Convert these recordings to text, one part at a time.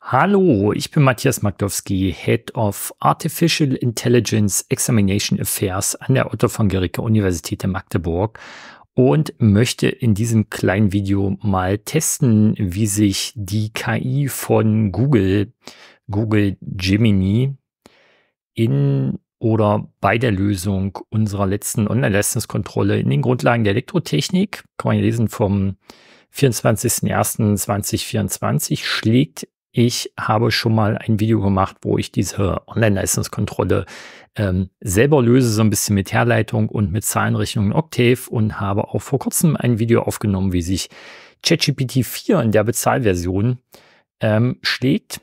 Hallo, ich bin Matthias Magdowski, Head of Artificial Intelligence Examination Affairs an der Otto von Guericke Universität in Magdeburg und möchte in diesem kleinen Video mal testen, wie sich die KI von Google, Google Gemini, in oder bei der Lösung unserer letzten Online-Leistungskontrolle in den Grundlagen der Elektrotechnik, kann man hier lesen vom 24.01.2024, schlägt ich habe schon mal ein Video gemacht, wo ich diese Online-Leistungskontrolle ähm, selber löse, so ein bisschen mit Herleitung und mit Zahlenrechnungen Octave und habe auch vor kurzem ein Video aufgenommen, wie sich ChatGPT 4 in der Bezahlversion ähm, schlägt.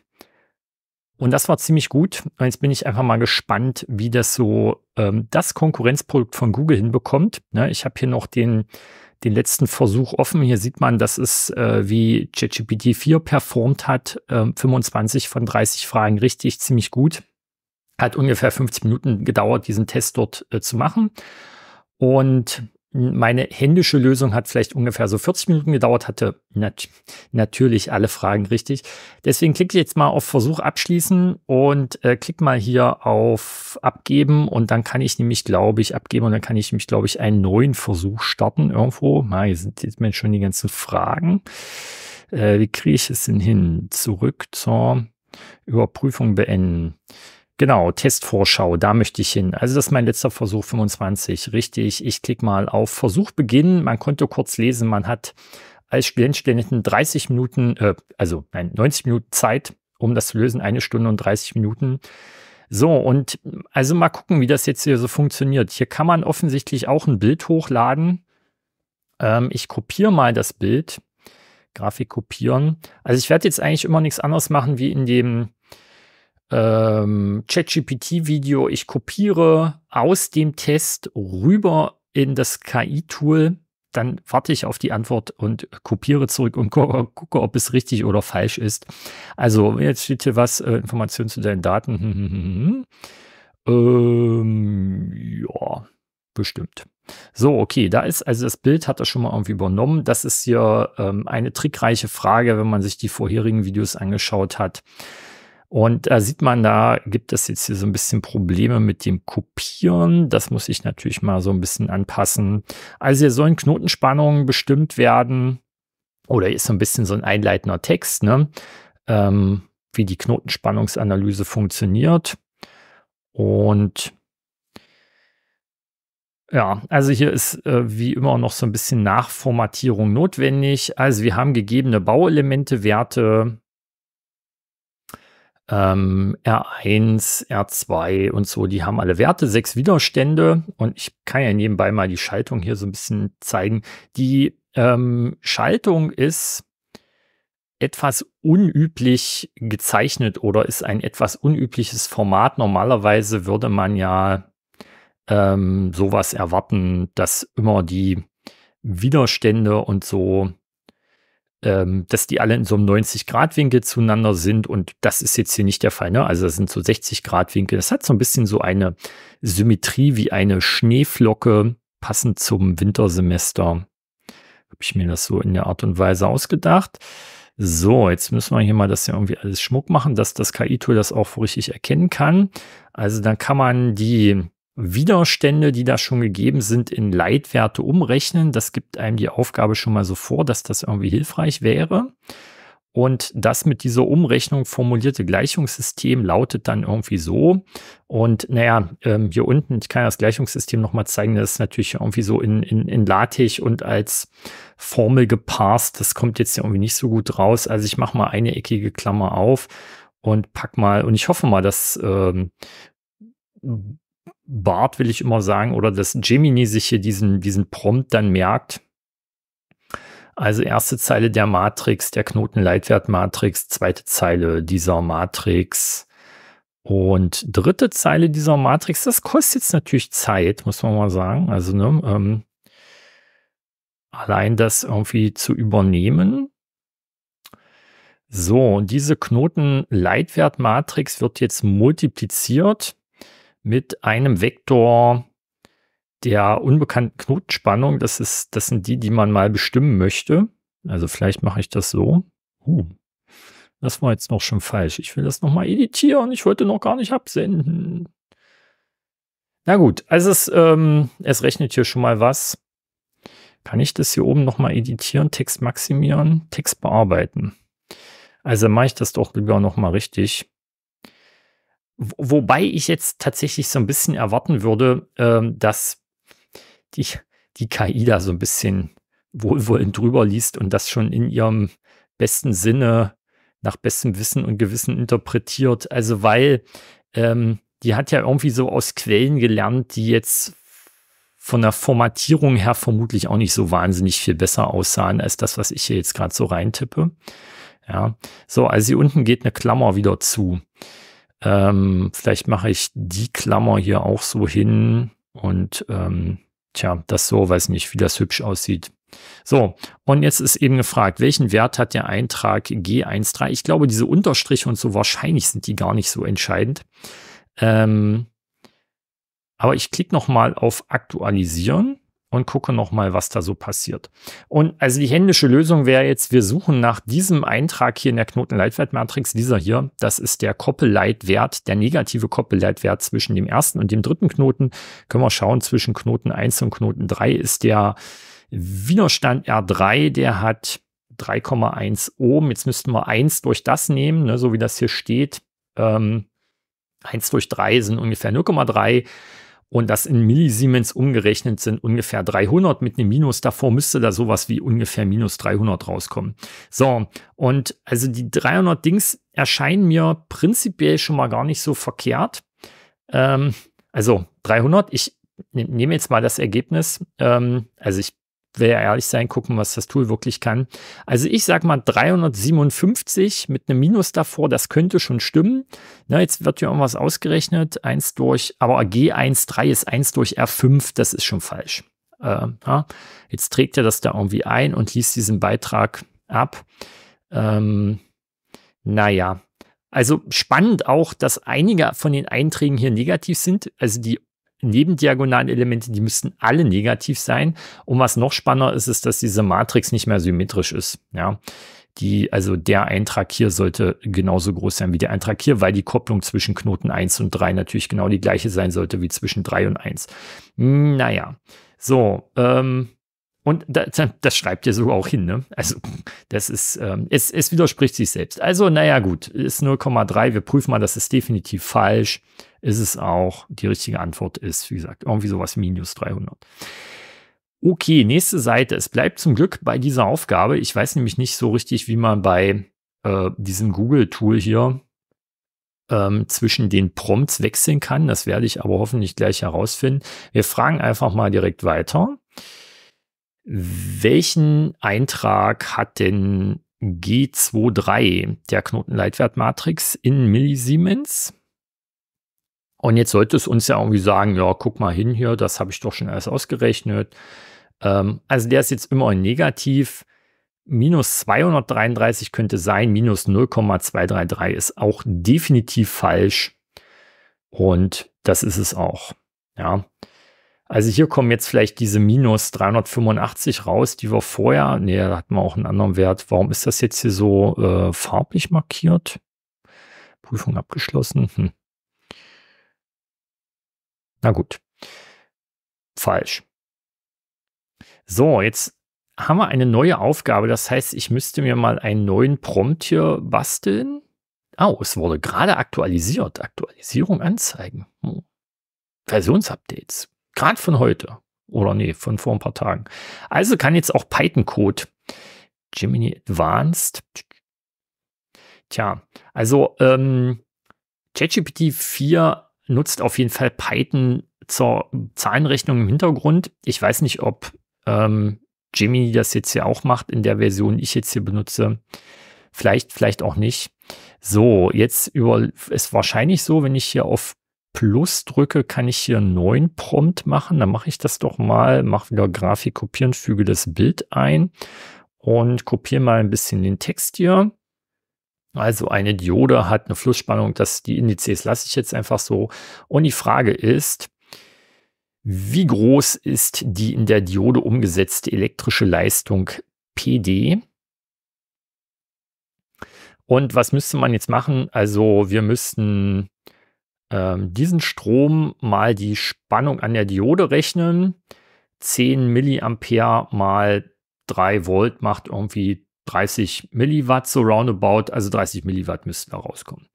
Und das war ziemlich gut. jetzt bin ich einfach mal gespannt, wie das so ähm, das Konkurrenzprodukt von Google hinbekommt. Ne, ich habe hier noch den den letzten Versuch offen. Hier sieht man, dass es, äh, wie ChatGPT 4 performt hat, äh, 25 von 30 Fragen richtig, ziemlich gut. Hat ungefähr 50 Minuten gedauert, diesen Test dort äh, zu machen. Und meine händische Lösung hat vielleicht ungefähr so 40 Minuten gedauert, hatte nat natürlich alle Fragen richtig. Deswegen klicke ich jetzt mal auf Versuch abschließen und äh, klicke mal hier auf Abgeben und dann kann ich nämlich, glaube ich, abgeben und dann kann ich nämlich, glaube ich, einen neuen Versuch starten irgendwo. Mal, hier sind jetzt schon die ganzen Fragen. Äh, wie kriege ich es denn hin? Zurück zur Überprüfung beenden. Genau, Testvorschau, da möchte ich hin. Also das ist mein letzter Versuch 25, richtig. Ich klicke mal auf Versuch beginnen. Man konnte kurz lesen, man hat als Student, Studentin 30 Minuten, äh, also nein, 90 Minuten Zeit, um das zu lösen, eine Stunde und 30 Minuten. So, und also mal gucken, wie das jetzt hier so funktioniert. Hier kann man offensichtlich auch ein Bild hochladen. Ähm, ich kopiere mal das Bild, Grafik kopieren. Also ich werde jetzt eigentlich immer nichts anderes machen wie in dem ähm, ChatGPT-Video ich kopiere aus dem Test rüber in das KI-Tool, dann warte ich auf die Antwort und kopiere zurück und gu gucke, ob es richtig oder falsch ist. Also jetzt steht hier was, äh, Informationen zu deinen Daten. Hm, hm, hm, ähm, ja, bestimmt. So, okay, da ist, also das Bild hat er schon mal irgendwie übernommen. Das ist hier ähm, eine trickreiche Frage, wenn man sich die vorherigen Videos angeschaut hat. Und da sieht man, da gibt es jetzt hier so ein bisschen Probleme mit dem Kopieren. Das muss ich natürlich mal so ein bisschen anpassen. Also hier sollen Knotenspannungen bestimmt werden. Oder hier ist so ein bisschen so ein einleitender Text, ne? Ähm, wie die Knotenspannungsanalyse funktioniert. Und ja, also hier ist äh, wie immer noch so ein bisschen Nachformatierung notwendig. Also wir haben gegebene Bauelemente, Werte, ähm, R1, R2 und so, die haben alle Werte, sechs Widerstände und ich kann ja nebenbei mal die Schaltung hier so ein bisschen zeigen. Die ähm, Schaltung ist etwas unüblich gezeichnet oder ist ein etwas unübliches Format. Normalerweise würde man ja ähm, sowas erwarten, dass immer die Widerstände und so ähm, dass die alle in so einem 90-Grad-Winkel zueinander sind und das ist jetzt hier nicht der Fall. Ne? Also das sind so 60-Grad-Winkel. Das hat so ein bisschen so eine Symmetrie wie eine Schneeflocke, passend zum Wintersemester. Habe ich mir das so in der Art und Weise ausgedacht. So, jetzt müssen wir hier mal das ja irgendwie alles Schmuck machen, dass das KI-Tool das auch richtig erkennen kann. Also dann kann man die Widerstände, die da schon gegeben sind, in Leitwerte umrechnen. Das gibt einem die Aufgabe schon mal so vor, dass das irgendwie hilfreich wäre. Und das mit dieser Umrechnung formulierte Gleichungssystem lautet dann irgendwie so. Und naja, ähm, hier unten, ich kann das Gleichungssystem nochmal zeigen, das ist natürlich irgendwie so in, in, in LaTeX und als Formel geparst. Das kommt jetzt irgendwie nicht so gut raus. Also ich mache mal eine eckige Klammer auf und pack mal, und ich hoffe mal, dass ähm, Bart, will ich immer sagen, oder dass Gemini sich hier diesen, diesen Prompt dann merkt. Also erste Zeile der Matrix, der Knotenleitwertmatrix, zweite Zeile dieser Matrix und dritte Zeile dieser Matrix. Das kostet jetzt natürlich Zeit, muss man mal sagen. Also ne, ähm, allein das irgendwie zu übernehmen. So, diese Knotenleitwertmatrix wird jetzt multipliziert mit einem Vektor der unbekannten Knotenspannung. Das, ist, das sind die, die man mal bestimmen möchte. Also vielleicht mache ich das so. Uh, das war jetzt noch schon falsch. Ich will das nochmal editieren. Ich wollte noch gar nicht absenden. Na gut, also es, ähm, es rechnet hier schon mal was. Kann ich das hier oben nochmal editieren, Text maximieren, Text bearbeiten? Also mache ich das doch lieber nochmal richtig. Wobei ich jetzt tatsächlich so ein bisschen erwarten würde, ähm, dass die, die KI da so ein bisschen wohlwollend drüber liest und das schon in ihrem besten Sinne, nach bestem Wissen und Gewissen interpretiert. Also weil ähm, die hat ja irgendwie so aus Quellen gelernt, die jetzt von der Formatierung her vermutlich auch nicht so wahnsinnig viel besser aussahen als das, was ich hier jetzt gerade so reintippe. Ja, so, also hier unten geht eine Klammer wieder zu. Ähm, vielleicht mache ich die Klammer hier auch so hin und ähm, tja, das so, weiß nicht, wie das hübsch aussieht. So, und jetzt ist eben gefragt, welchen Wert hat der Eintrag G13? Ich glaube, diese Unterstriche und so, wahrscheinlich sind die gar nicht so entscheidend. Ähm, aber ich klicke nochmal auf Aktualisieren und gucke nochmal, was da so passiert. Und also die händische Lösung wäre jetzt, wir suchen nach diesem Eintrag hier in der Knotenleitwertmatrix, dieser hier, das ist der Koppelleitwert, der negative Koppelleitwert zwischen dem ersten und dem dritten Knoten. Können wir schauen, zwischen Knoten 1 und Knoten 3 ist der Widerstand R3, der hat 3,1 Ohm. Jetzt müssten wir 1 durch das nehmen, ne, so wie das hier steht. Ähm, 1 durch 3 sind ungefähr 0,3. Und das in Millisiemens umgerechnet sind ungefähr 300. Mit einem Minus davor müsste da sowas wie ungefähr minus 300 rauskommen. So, und also die 300 Dings erscheinen mir prinzipiell schon mal gar nicht so verkehrt. Ähm, also 300, ich nehme jetzt mal das Ergebnis. Ähm, also ich will ehrlich sein, gucken, was das Tool wirklich kann. Also ich sag mal 357 mit einem Minus davor, das könnte schon stimmen. Na, jetzt wird hier irgendwas ausgerechnet, 1 durch, aber G13 ist 1 durch R5, das ist schon falsch. Äh, ja, jetzt trägt er das da irgendwie ein und liest diesen Beitrag ab. Ähm, naja, also spannend auch, dass einige von den Einträgen hier negativ sind. Also die nebendiagonalen Elemente, die müssten alle negativ sein. Und was noch spannender ist, ist, dass diese Matrix nicht mehr symmetrisch ist. Ja, die, also der Eintrag hier sollte genauso groß sein wie der Eintrag hier, weil die Kopplung zwischen Knoten 1 und 3 natürlich genau die gleiche sein sollte wie zwischen 3 und 1. Hm, naja, so, ähm, und da, das schreibt ihr so auch hin, ne? Also, das ist, ähm, es, es widerspricht sich selbst. Also, naja, gut, ist 0,3, wir prüfen mal, das ist definitiv falsch. Ist es auch, die richtige Antwort ist, wie gesagt, irgendwie sowas minus 300. Okay, nächste Seite. Es bleibt zum Glück bei dieser Aufgabe. Ich weiß nämlich nicht so richtig, wie man bei äh, diesem Google-Tool hier ähm, zwischen den Prompts wechseln kann. Das werde ich aber hoffentlich gleich herausfinden. Wir fragen einfach mal direkt weiter. Welchen Eintrag hat denn G23 der Knotenleitwertmatrix in Millisiemens? Und jetzt sollte es uns ja irgendwie sagen, ja, guck mal hin hier, das habe ich doch schon alles ausgerechnet. Ähm, also der ist jetzt immer negativ. Minus 233 könnte sein, minus 0,233 ist auch definitiv falsch. Und das ist es auch. Ja. Also hier kommen jetzt vielleicht diese minus 385 raus, die wir vorher, nee, da hatten wir auch einen anderen Wert. Warum ist das jetzt hier so äh, farblich markiert? Prüfung abgeschlossen. Hm. Na gut. Falsch. So, jetzt haben wir eine neue Aufgabe. Das heißt, ich müsste mir mal einen neuen Prompt hier basteln. Oh, es wurde gerade aktualisiert. Aktualisierung anzeigen. Hm. Versionsupdates. Gerade von heute. Oder nee, von vor ein paar Tagen. Also kann jetzt auch Python-Code. Gemini Advanced. Tja, also ähm, ChatGPT 4 nutzt auf jeden Fall Python zur Zahlenrechnung im Hintergrund. Ich weiß nicht, ob ähm, Gemini das jetzt hier auch macht in der Version, die ich jetzt hier benutze. Vielleicht, vielleicht auch nicht. So, jetzt über ist wahrscheinlich so, wenn ich hier auf Plus drücke, kann ich hier einen neuen Prompt machen. Dann mache ich das doch mal, mache wieder Grafik kopieren, füge das Bild ein und kopiere mal ein bisschen den Text hier. Also eine Diode hat eine Flussspannung, das die Indizes lasse ich jetzt einfach so. Und die Frage ist, wie groß ist die in der Diode umgesetzte elektrische Leistung PD? Und was müsste man jetzt machen? Also wir müssten ähm, diesen Strom mal die Spannung an der Diode rechnen. 10 Milliampere mal 3 Volt macht irgendwie 30 Milliwatt, so roundabout, also 30 Milliwatt müssten da rauskommen.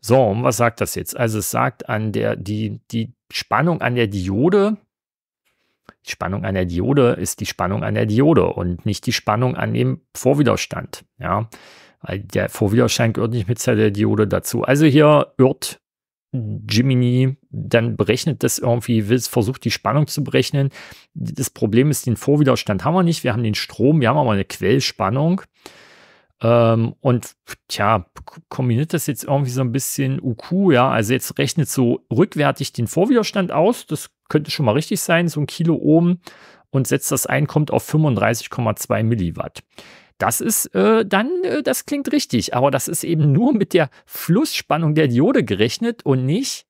So, und was sagt das jetzt? Also es sagt an der, die, die Spannung an der Diode, die Spannung an der Diode ist die Spannung an der Diode und nicht die Spannung an dem Vorwiderstand. Ja, weil der Vorwiderstand gehört nicht mit der Diode dazu. Also hier irrt Jiminy dann berechnet das irgendwie, will, versucht die Spannung zu berechnen. Das Problem ist, den Vorwiderstand haben wir nicht. Wir haben den Strom, wir haben aber eine Quellspannung. Ähm, und tja, kombiniert das jetzt irgendwie so ein bisschen UQ, ja. Also jetzt rechnet so rückwärtig den Vorwiderstand aus. Das könnte schon mal richtig sein, so ein Kilo Ohm. Und setzt das ein, kommt auf 35,2 Milliwatt. Das ist äh, dann, äh, das klingt richtig, aber das ist eben nur mit der Flussspannung der Diode gerechnet und nicht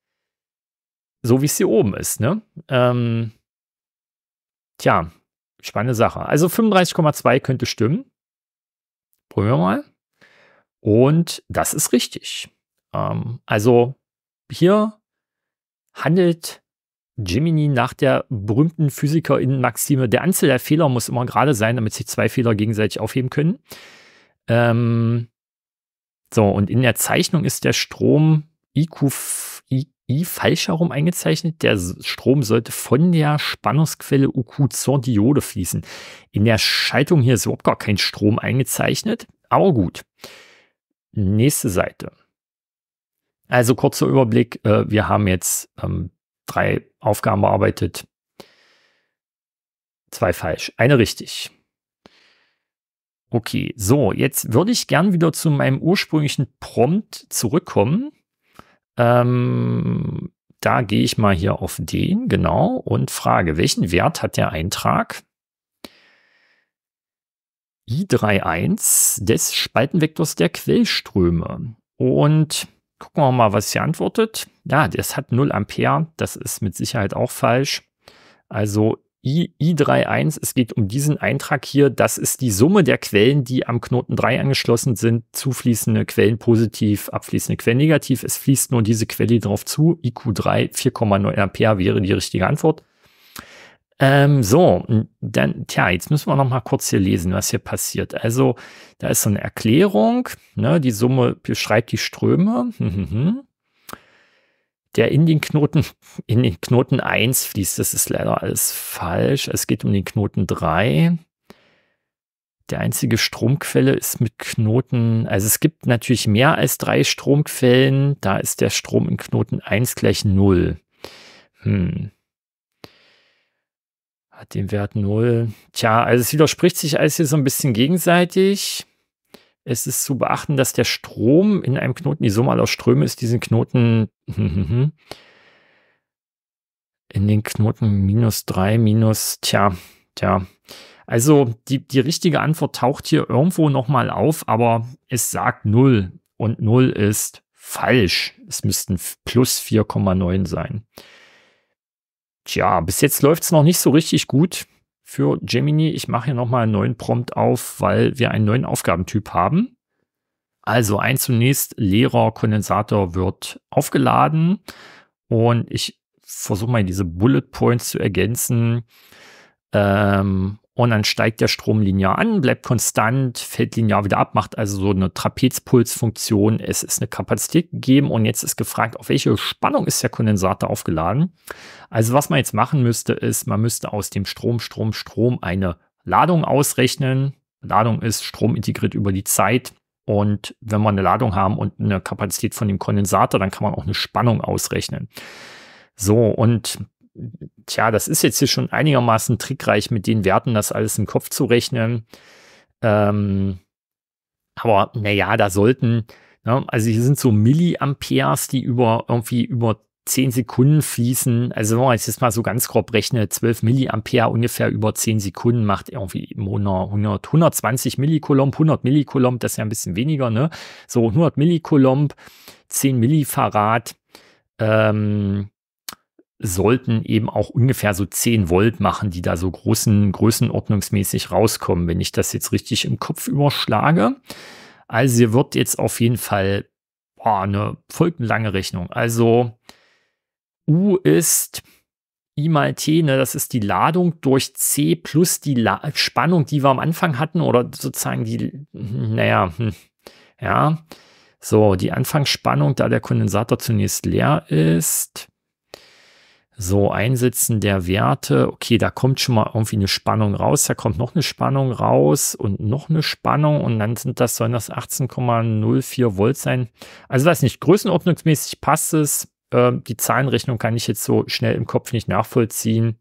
so, wie es hier oben ist. Ne? Ähm, tja, spannende Sache. Also 35,2 könnte stimmen. Probieren wir mal. Und das ist richtig. Ähm, also hier handelt Jiminy nach der berühmten PhysikerInnen-Maxime, der Anzahl der Fehler muss immer gerade sein, damit sich zwei Fehler gegenseitig aufheben können. Ähm, so, und in der Zeichnung ist der Strom IQ, I, I falsch herum eingezeichnet. Der Strom sollte von der Spannungsquelle UQ zur Diode fließen. In der Schaltung hier ist überhaupt gar kein Strom eingezeichnet, aber gut. Nächste Seite. Also kurzer Überblick, äh, wir haben jetzt ähm, drei Aufgaben bearbeitet, zwei falsch, eine richtig. Okay, so, jetzt würde ich gern wieder zu meinem ursprünglichen Prompt zurückkommen. Ähm, da gehe ich mal hier auf den, genau, und frage, welchen Wert hat der Eintrag? i31 des Spaltenvektors der Quellströme. Und Gucken wir mal, was sie antwortet. Ja, das hat 0 Ampere. Das ist mit Sicherheit auch falsch. Also I, I31, es geht um diesen Eintrag hier. Das ist die Summe der Quellen, die am Knoten 3 angeschlossen sind. Zufließende Quellen positiv, abfließende Quellen negativ. Es fließt nur diese Quelle drauf zu. IQ3, 4,9 Ampere wäre die richtige Antwort. Ähm, so, dann, tja, jetzt müssen wir noch mal kurz hier lesen, was hier passiert. Also, da ist so eine Erklärung, ne, die Summe beschreibt die Ströme. Mhm. Der in den Knoten, in den Knoten 1 fließt, das ist leider alles falsch. Es geht um den Knoten 3. Der einzige Stromquelle ist mit Knoten, also es gibt natürlich mehr als drei Stromquellen, da ist der Strom in Knoten 1 gleich 0. Hm hat den Wert 0. Tja, also es widerspricht sich alles hier so ein bisschen gegenseitig. Es ist zu beachten, dass der Strom in einem Knoten, die Summe aller Ströme ist diesen Knoten in den Knoten minus 3, minus, tja, tja. Also die, die richtige Antwort taucht hier irgendwo nochmal auf, aber es sagt 0 und 0 ist falsch. Es müssten plus 4,9 sein. Tja, bis jetzt läuft es noch nicht so richtig gut für Gemini. Ich mache hier nochmal einen neuen Prompt auf, weil wir einen neuen Aufgabentyp haben. Also ein zunächst leerer Kondensator wird aufgeladen und ich versuche mal diese Bullet Points zu ergänzen. Ähm, und dann steigt der Strom linear an, bleibt konstant, fällt linear wieder ab, macht also so eine Trapezpulsfunktion. Es ist eine Kapazität gegeben und jetzt ist gefragt, auf welche Spannung ist der Kondensator aufgeladen. Also was man jetzt machen müsste, ist, man müsste aus dem Strom, Strom, Strom eine Ladung ausrechnen. Ladung ist Strom integriert über die Zeit. Und wenn wir eine Ladung haben und eine Kapazität von dem Kondensator, dann kann man auch eine Spannung ausrechnen. So, und tja, das ist jetzt hier schon einigermaßen trickreich mit den Werten, das alles im Kopf zu rechnen. Ähm, aber naja, da sollten, ne, also hier sind so Milliamperes, die über irgendwie über 10 Sekunden fließen. Also wenn man jetzt mal so ganz grob rechnet, 12 Milliampere ungefähr über 10 Sekunden macht irgendwie im 100, 120 Millikolomb, 100 Millikolomb, das ist ja ein bisschen weniger, ne? So 100 Millikolomb, 10 Millifarad, ähm, sollten eben auch ungefähr so 10 Volt machen, die da so großen größenordnungsmäßig rauskommen, wenn ich das jetzt richtig im Kopf überschlage. Also ihr wird jetzt auf jeden Fall boah, eine folgenlange Rechnung. Also U ist I mal T, ne, das ist die Ladung durch C plus die La Spannung, die wir am Anfang hatten oder sozusagen die, naja, hm, ja. So, die Anfangsspannung, da der Kondensator zunächst leer ist. So, Einsetzen der Werte, okay, da kommt schon mal irgendwie eine Spannung raus, da kommt noch eine Spannung raus und noch eine Spannung und dann sind das, sollen das 18,04 Volt sein. Also weiß nicht, größenordnungsmäßig passt es. Äh, die Zahlenrechnung kann ich jetzt so schnell im Kopf nicht nachvollziehen.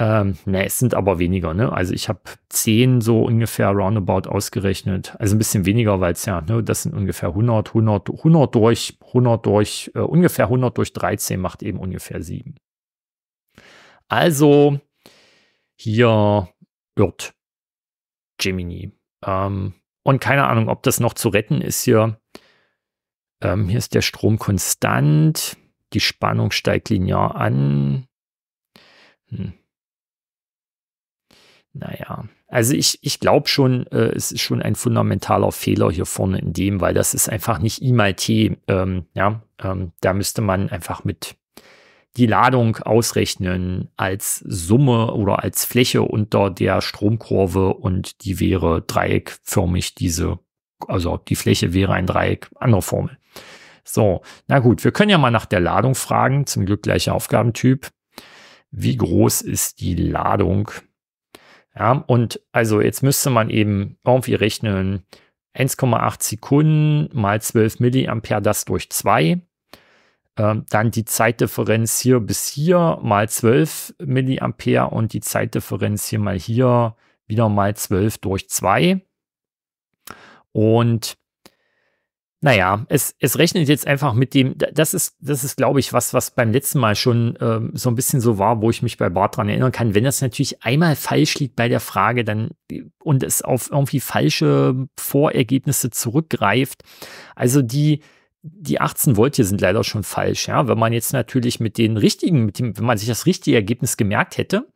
Ähm, ne, es sind aber weniger, ne? Also ich habe zehn so ungefähr roundabout ausgerechnet. Also ein bisschen weniger, weil es ja, ne, das sind ungefähr 100, 100, 100 durch, 100 durch, äh, ungefähr 100 durch 13 macht eben ungefähr 7. Also hier wird Gemini. Ähm, und keine Ahnung, ob das noch zu retten ist hier. Ähm, hier ist der Strom konstant. Die Spannung steigt linear an. Hm, naja, also ich, ich glaube schon, äh, es ist schon ein fundamentaler Fehler hier vorne in dem, weil das ist einfach nicht e I mal T. Ähm, ja, ähm, da müsste man einfach mit die Ladung ausrechnen als Summe oder als Fläche unter der Stromkurve und die wäre dreieckförmig diese, also die Fläche wäre ein Dreieck, andere Formel. So, na gut, wir können ja mal nach der Ladung fragen, zum Glück gleicher Aufgabentyp. Wie groß ist die Ladung ja, und also jetzt müsste man eben irgendwie rechnen, 1,8 Sekunden mal 12 Milliampere, das durch 2. Ähm, dann die Zeitdifferenz hier bis hier mal 12 Milliampere und die Zeitdifferenz hier mal hier wieder mal 12 durch 2. Und naja, es, es rechnet jetzt einfach mit dem, das ist, das ist, glaube ich, was, was beim letzten Mal schon ähm, so ein bisschen so war, wo ich mich bei Bart dran erinnern kann. Wenn das natürlich einmal falsch liegt bei der Frage, dann und es auf irgendwie falsche Vorergebnisse zurückgreift. Also die, die 18 Volt hier sind leider schon falsch, ja. Wenn man jetzt natürlich mit den richtigen, mit dem, wenn man sich das richtige Ergebnis gemerkt hätte,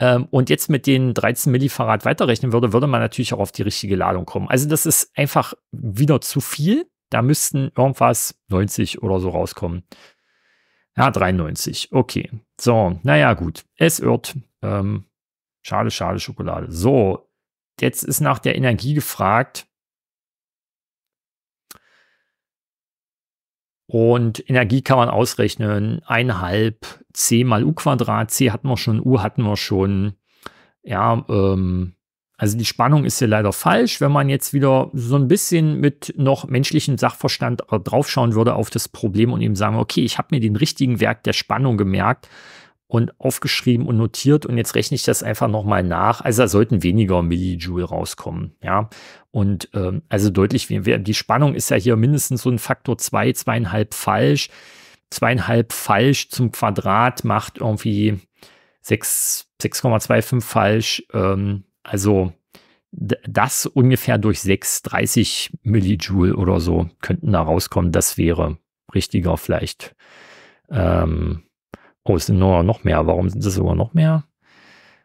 ähm, und jetzt mit den 13 Millifarad weiterrechnen würde, würde man natürlich auch auf die richtige Ladung kommen. Also das ist einfach wieder zu viel. Da müssten irgendwas 90 oder so rauskommen. Ja, 93. Okay. So, naja, gut. Es irrt. Ähm, schade, schade, Schokolade. So, jetzt ist nach der Energie gefragt. Und Energie kann man ausrechnen. 1,5 C mal U Quadrat. C hatten wir schon, U hatten wir schon. Ja, ähm, also die Spannung ist hier leider falsch. Wenn man jetzt wieder so ein bisschen mit noch menschlichem Sachverstand äh, draufschauen würde auf das Problem und ihm sagen, okay, ich habe mir den richtigen Wert der Spannung gemerkt und aufgeschrieben und notiert und jetzt rechne ich das einfach nochmal nach. Also da sollten weniger Millijoule rauskommen, ja. Und ähm, also deutlich, die Spannung ist ja hier mindestens so ein Faktor 2, zwei, zweieinhalb falsch. Zweieinhalb falsch zum Quadrat macht irgendwie 6,25 falsch. Ähm, also das ungefähr durch 6, 30 Millijoule oder so könnten da rauskommen. Das wäre richtiger vielleicht. Ähm, oh, es sind nur noch mehr. Warum sind es sogar noch mehr?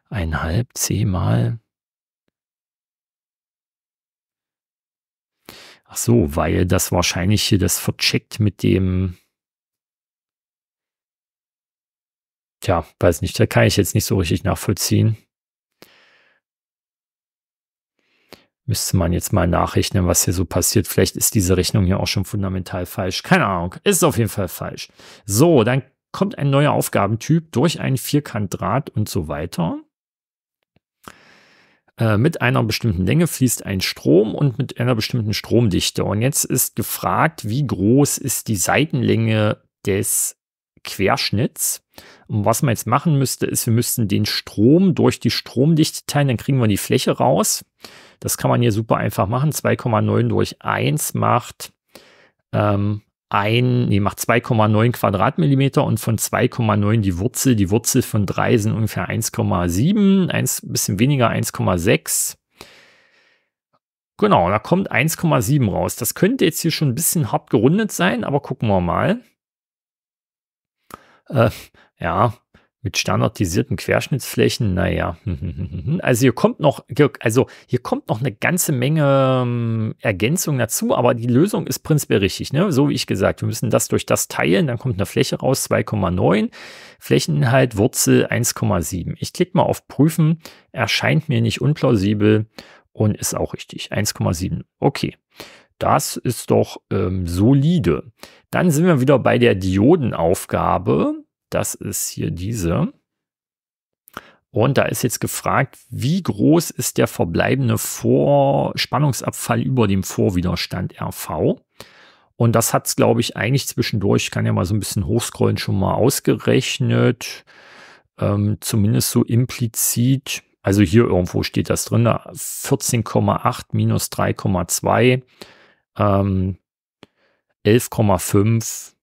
Einhalb, zehnmal. Ach so, weil das wahrscheinlich hier das vercheckt mit dem. Tja, weiß nicht, da kann ich jetzt nicht so richtig nachvollziehen. Müsste man jetzt mal nachrechnen, was hier so passiert. Vielleicht ist diese Rechnung hier auch schon fundamental falsch. Keine Ahnung. Ist auf jeden Fall falsch. So, dann kommt ein neuer Aufgabentyp durch einen Vierkantdraht und so weiter. Äh, mit einer bestimmten Länge fließt ein Strom und mit einer bestimmten Stromdichte. Und jetzt ist gefragt, wie groß ist die Seitenlänge des Querschnitts. Und was man jetzt machen müsste, ist, wir müssten den Strom durch die Stromdichte teilen, dann kriegen wir die Fläche raus. Das kann man hier super einfach machen. 2,9 durch 1 macht ähm, ein, nee, macht 2,9 Quadratmillimeter und von 2,9 die Wurzel. Die Wurzel von 3 sind ungefähr 1,7, ein bisschen weniger 1,6. Genau, da kommt 1,7 raus. Das könnte jetzt hier schon ein bisschen hart gerundet sein, aber gucken wir mal. Äh, ja, mit standardisierten Querschnittsflächen, naja. Also hier kommt noch, also hier kommt noch eine ganze Menge ähm, Ergänzung dazu, aber die Lösung ist prinzipiell richtig. Ne? So wie ich gesagt, wir müssen das durch das teilen, dann kommt eine Fläche raus, 2,9. Flächeninhalt, Wurzel 1,7. Ich klicke mal auf Prüfen, erscheint mir nicht unplausibel und ist auch richtig. 1,7. Okay. Das ist doch ähm, solide. Dann sind wir wieder bei der Diodenaufgabe. Das ist hier diese. Und da ist jetzt gefragt, wie groß ist der verbleibende Vor Spannungsabfall über dem Vorwiderstand RV? Und das hat es, glaube ich, eigentlich zwischendurch, ich kann ja mal so ein bisschen hochscrollen, schon mal ausgerechnet. Ähm, zumindest so implizit. Also hier irgendwo steht das drin, 14,8 minus 3,2, ähm, 11,5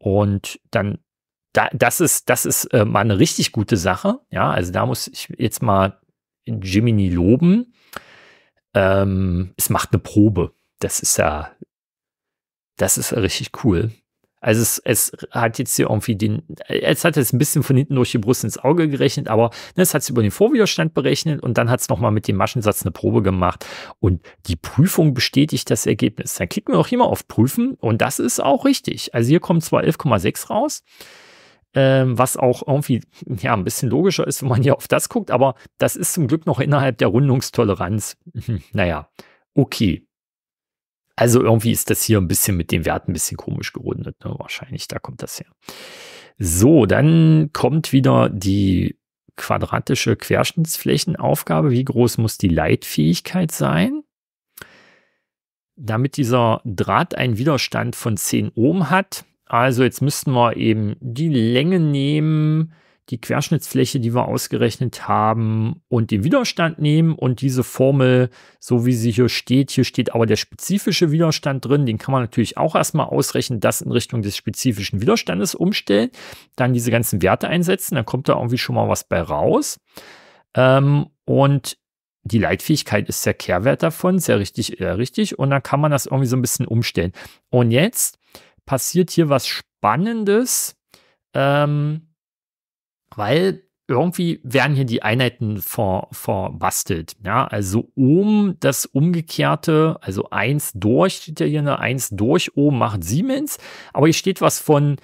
und dann da, das ist, das ist äh, mal eine richtig gute Sache. Ja, also da muss ich jetzt mal Jiminy loben. Ähm, es macht eine Probe. Das ist ja, das ist richtig cool. Also es, es hat jetzt hier irgendwie den, es hat jetzt ein bisschen von hinten durch die Brust ins Auge gerechnet, aber ne, es hat es über den Vorwiderstand berechnet und dann hat es nochmal mit dem Maschensatz eine Probe gemacht und die Prüfung bestätigt das Ergebnis. Dann klicken wir auch hier mal auf Prüfen und das ist auch richtig. Also hier kommen zwar 11,6 raus, ähm, was auch irgendwie ja, ein bisschen logischer ist, wenn man hier auf das guckt, aber das ist zum Glück noch innerhalb der Rundungstoleranz. Mhm, naja, okay. Also irgendwie ist das hier ein bisschen mit dem Wert ein bisschen komisch gerundet. Ne? Wahrscheinlich, da kommt das her. So, dann kommt wieder die quadratische Querschnittsflächenaufgabe. Wie groß muss die Leitfähigkeit sein? Damit dieser Draht einen Widerstand von 10 Ohm hat, also jetzt müssten wir eben die Länge nehmen, die Querschnittsfläche, die wir ausgerechnet haben, und den Widerstand nehmen und diese Formel, so wie sie hier steht, hier steht aber der spezifische Widerstand drin, den kann man natürlich auch erstmal ausrechnen, das in Richtung des spezifischen Widerstandes umstellen, dann diese ganzen Werte einsetzen, dann kommt da irgendwie schon mal was bei raus. Ähm, und die Leitfähigkeit ist der Kehrwert davon, sehr richtig, sehr äh, richtig. Und dann kann man das irgendwie so ein bisschen umstellen. Und jetzt passiert hier was Spannendes, ähm, weil irgendwie werden hier die Einheiten ver, verbastelt. Ja, also oben das Umgekehrte, also 1 durch, steht ja hier ne? eine 1 durch oben macht Siemens, aber hier steht was von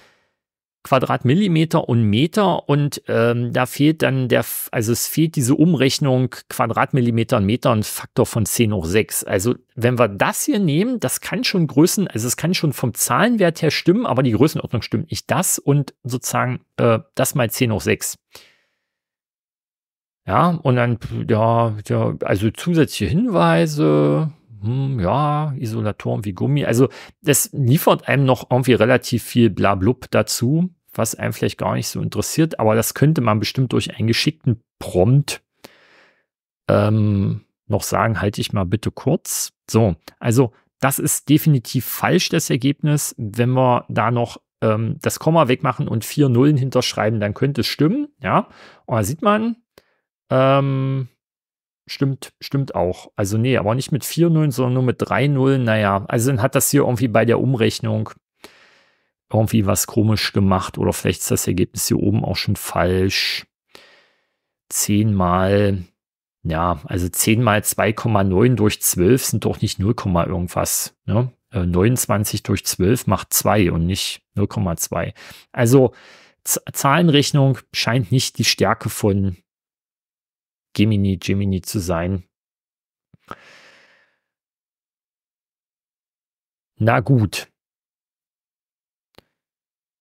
Quadratmillimeter und Meter und ähm, da fehlt dann der, also es fehlt diese Umrechnung Quadratmillimeter und Meter und Faktor von 10 hoch 6. Also wenn wir das hier nehmen, das kann schon Größen, also es kann schon vom Zahlenwert her stimmen, aber die Größenordnung stimmt nicht. Das und sozusagen äh, das mal 10 hoch 6. Ja, und dann, ja, ja, also zusätzliche Hinweise, hm, ja, Isolatoren wie Gummi. Also das liefert einem noch irgendwie relativ viel Blablub dazu, was einem vielleicht gar nicht so interessiert, aber das könnte man bestimmt durch einen geschickten Prompt ähm, noch sagen, halte ich mal bitte kurz. So, also das ist definitiv falsch, das Ergebnis. Wenn wir da noch ähm, das Komma wegmachen und vier Nullen hinterschreiben, dann könnte es stimmen. Ja, und da sieht man, ähm, Stimmt, stimmt auch. Also nee, aber nicht mit 4 Nullen, sondern nur mit 3 Nullen. Naja, also dann hat das hier irgendwie bei der Umrechnung irgendwie was komisch gemacht oder vielleicht ist das Ergebnis hier oben auch schon falsch. 10 mal, ja, also 10 mal 2,9 durch 12 sind doch nicht 0, irgendwas. Ne? 29 äh, durch 12 macht 2 und nicht 0,2. Also Z Zahlenrechnung scheint nicht die Stärke von Gemini, Gemini zu sein. Na gut.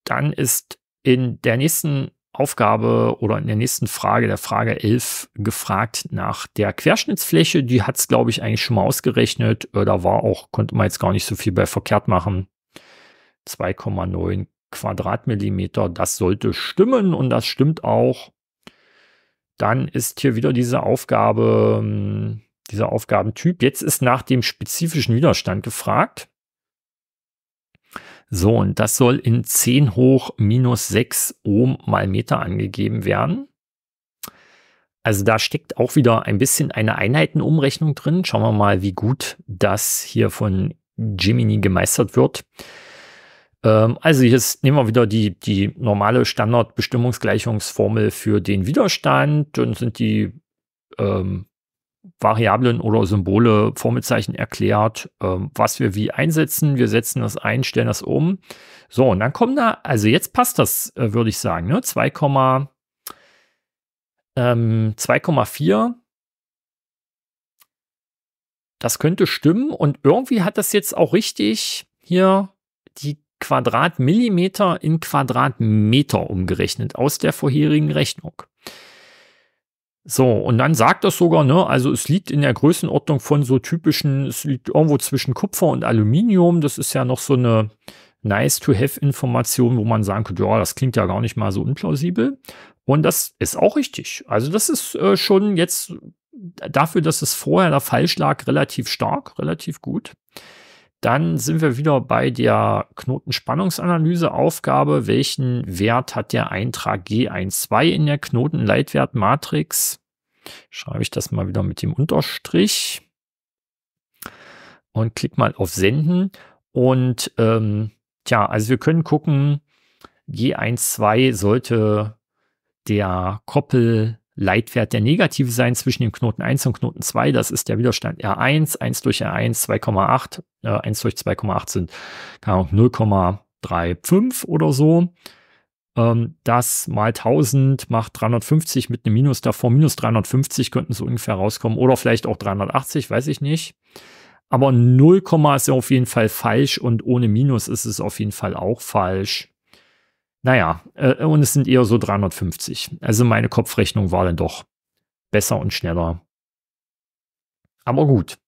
Dann ist in der nächsten Aufgabe oder in der nächsten Frage, der Frage 11, gefragt nach der Querschnittsfläche. Die hat es, glaube ich, eigentlich schon mal ausgerechnet. Äh, da war auch, konnte man jetzt gar nicht so viel bei verkehrt machen. 2,9 Quadratmillimeter, das sollte stimmen und das stimmt auch. Dann ist hier wieder diese Aufgabe, ähm, dieser Aufgabentyp. Jetzt ist nach dem spezifischen Widerstand gefragt. So, und das soll in 10 hoch minus 6 Ohm mal Meter angegeben werden. Also da steckt auch wieder ein bisschen eine Einheitenumrechnung drin. Schauen wir mal, wie gut das hier von Jiminy gemeistert wird. Ähm, also jetzt nehmen wir wieder die, die normale Standardbestimmungsgleichungsformel für den Widerstand Dann sind die ähm, Variablen oder Symbole, Formelzeichen erklärt, ähm, was wir wie einsetzen. Wir setzen das ein, stellen das um. So, und dann kommen da, also jetzt passt das, äh, würde ich sagen, ne? 2,4 ähm, das könnte stimmen und irgendwie hat das jetzt auch richtig hier die Quadratmillimeter in Quadratmeter umgerechnet aus der vorherigen Rechnung. So, und dann sagt das sogar, ne, also es liegt in der Größenordnung von so typischen, es liegt irgendwo zwischen Kupfer und Aluminium. Das ist ja noch so eine Nice-to-Have-Information, wo man sagen könnte, ja, das klingt ja gar nicht mal so unplausibel. Und das ist auch richtig. Also, das ist äh, schon jetzt dafür, dass es vorher der Falsch lag, relativ stark, relativ gut. Dann sind wir wieder bei der Knotenspannungsanalyseaufgabe. Welchen Wert hat der Eintrag G12 in der Knotenleitwertmatrix? Schreibe ich das mal wieder mit dem Unterstrich und klick mal auf Senden. Und ähm, tja, also wir können gucken, G12 sollte der Koppel Leitwert, der negative sein zwischen dem Knoten 1 und Knoten 2. Das ist der Widerstand R1, 1 durch R1, 2,8, äh, 1 durch 2,8 sind 0,35 oder so. Ähm, das mal 1000 macht 350 mit einem Minus davor. Minus 350 könnten so ungefähr rauskommen oder vielleicht auch 380, weiß ich nicht. Aber 0, ist ja auf jeden Fall falsch und ohne Minus ist es auf jeden Fall auch falsch. Naja, äh, und es sind eher so 350. Also meine Kopfrechnung war dann doch besser und schneller. Aber gut.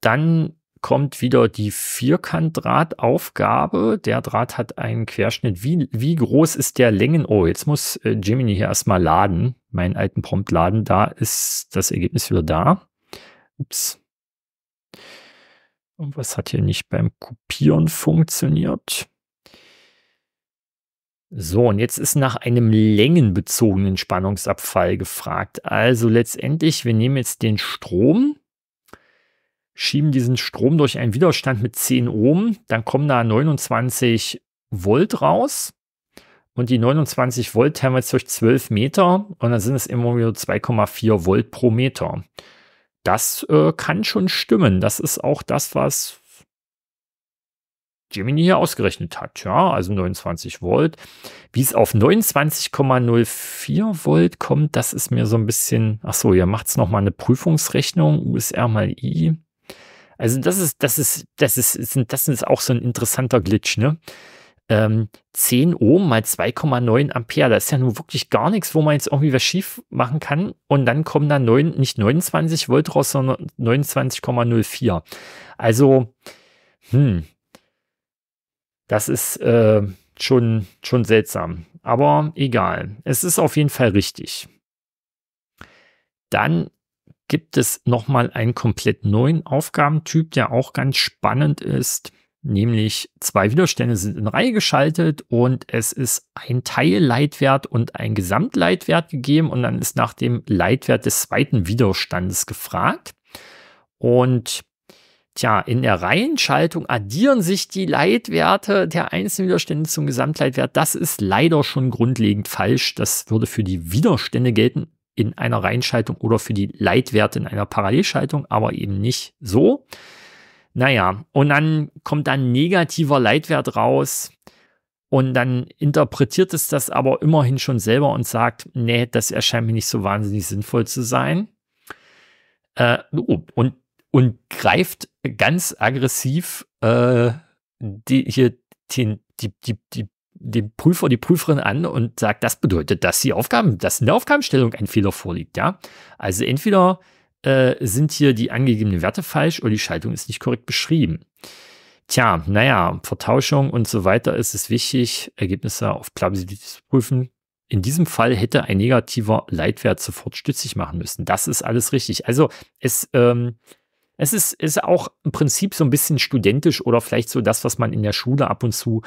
Dann kommt wieder die Vierkantdrahtaufgabe. Der Draht hat einen Querschnitt. Wie, wie groß ist der Längen? Oh, jetzt muss äh, Jiminy hier erstmal laden, meinen alten Prompt laden. Da ist das Ergebnis wieder da. Ups. Und was hat hier nicht beim Kopieren funktioniert? So, und jetzt ist nach einem längenbezogenen Spannungsabfall gefragt. Also letztendlich, wir nehmen jetzt den Strom, schieben diesen Strom durch einen Widerstand mit 10 Ohm, dann kommen da 29 Volt raus. Und die 29 Volt haben wir jetzt durch 12 Meter und dann sind es immer wieder 2,4 Volt pro Meter das äh, kann schon stimmen. Das ist auch das, was Gemini hier ausgerechnet hat. Ja, also 29 Volt. Wie es auf 29,04 Volt kommt, das ist mir so ein bisschen. Ach so, ihr macht es nochmal eine Prüfungsrechnung, USR mal I. Also das ist, das ist, das ist, das ist, das ist auch so ein interessanter Glitch, ne? ähm, 10 Ohm mal 2,9 Ampere. Das ist ja nun wirklich gar nichts, wo man jetzt irgendwie was schief machen kann. Und dann kommen da 9, nicht 29 Volt raus, sondern 29,04. Also, hm, das ist äh, schon, schon seltsam. Aber egal. Es ist auf jeden Fall richtig. Dann gibt es nochmal einen komplett neuen Aufgabentyp, der auch ganz spannend ist. Nämlich zwei Widerstände sind in Reihe geschaltet und es ist ein Teilleitwert und ein Gesamtleitwert gegeben und dann ist nach dem Leitwert des zweiten Widerstandes gefragt. Und Tja, in der Reihenschaltung addieren sich die Leitwerte der einzelnen Widerstände zum Gesamtleitwert. Das ist leider schon grundlegend falsch. Das würde für die Widerstände gelten in einer Reihenschaltung oder für die Leitwerte in einer Parallelschaltung, aber eben nicht so. Naja, und dann kommt da ein negativer Leitwert raus und dann interpretiert es das aber immerhin schon selber und sagt, nee, das erscheint mir nicht so wahnsinnig sinnvoll zu sein. Äh, oh, und, und greift ganz aggressiv äh, die, hier den, die, die, die, den Prüfer, die Prüferin an und sagt, das bedeutet, dass die Aufgaben, dass in der Aufgabenstellung ein Fehler vorliegt, ja. Also entweder äh, sind hier die angegebenen Werte falsch oder die Schaltung ist nicht korrekt beschrieben. Tja, naja, Vertauschung und so weiter ist es wichtig, Ergebnisse auf Plausibilität zu prüfen. In diesem Fall hätte ein negativer Leitwert sofort stützig machen müssen. Das ist alles richtig. Also es ähm, es ist, ist auch im Prinzip so ein bisschen studentisch oder vielleicht so das, was man in der Schule ab und zu